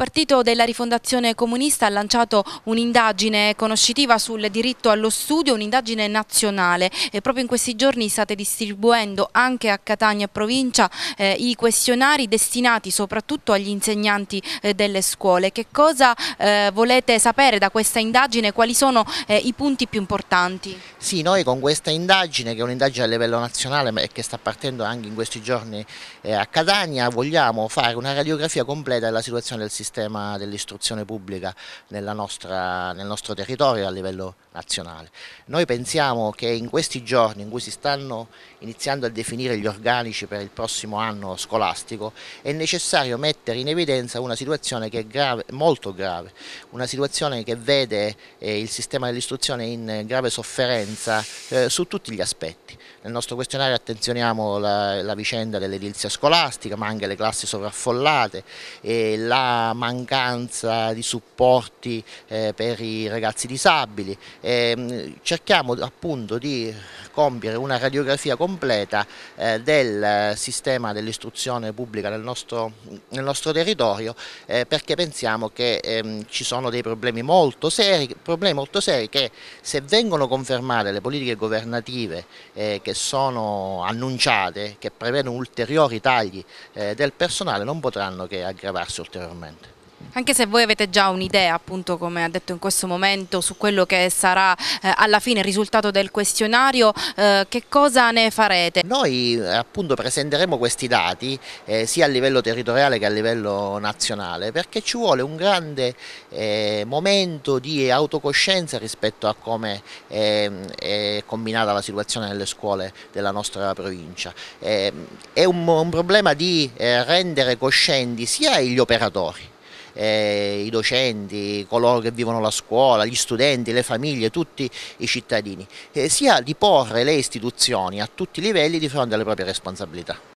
Partito della Rifondazione Comunista ha lanciato un'indagine conoscitiva sul diritto allo studio, un'indagine nazionale e proprio in questi giorni state distribuendo anche a Catania e provincia eh, i questionari destinati soprattutto agli insegnanti eh, delle scuole. Che cosa eh, volete sapere da questa indagine? Quali sono eh, i punti più importanti? Sì, noi con questa indagine, che è un'indagine a livello nazionale e che sta partendo anche in questi giorni eh, a Catania, vogliamo fare una radiografia completa della situazione del sistema sistema dell'istruzione pubblica nostra, nel nostro territorio a livello nazionale. Noi pensiamo che in questi giorni in cui si stanno iniziando a definire gli organici per il prossimo anno scolastico è necessario mettere in evidenza una situazione che è grave, molto grave, una situazione che vede eh, il sistema dell'istruzione in grave sofferenza eh, su tutti gli aspetti. Nel nostro questionario attenzioniamo la, la vicenda dell'edilizia scolastica ma anche le classi sovraffollate, eh, la mancanza di supporti eh, per i ragazzi disabili. Ehm, cerchiamo appunto di compiere una radiografia completa eh, del eh, sistema dell'istruzione pubblica nel nostro, nel nostro territorio eh, perché pensiamo che ehm, ci sono dei problemi molto seri, problemi molto seri che se vengono confermate le politiche governative eh, che sono annunciate, che prevedono ulteriori tagli eh, del personale non potranno che aggravarsi ulteriormente. Anche se voi avete già un'idea, appunto come ha detto in questo momento, su quello che sarà eh, alla fine il risultato del questionario, eh, che cosa ne farete? Noi appunto presenteremo questi dati eh, sia a livello territoriale che a livello nazionale perché ci vuole un grande eh, momento di autocoscienza rispetto a come ehm, è combinata la situazione nelle scuole della nostra provincia. Ehm, è un, un problema di eh, rendere coscienti sia gli operatori eh, i docenti, coloro che vivono la scuola, gli studenti, le famiglie, tutti i cittadini, eh, sia di porre le istituzioni a tutti i livelli di fronte alle proprie responsabilità.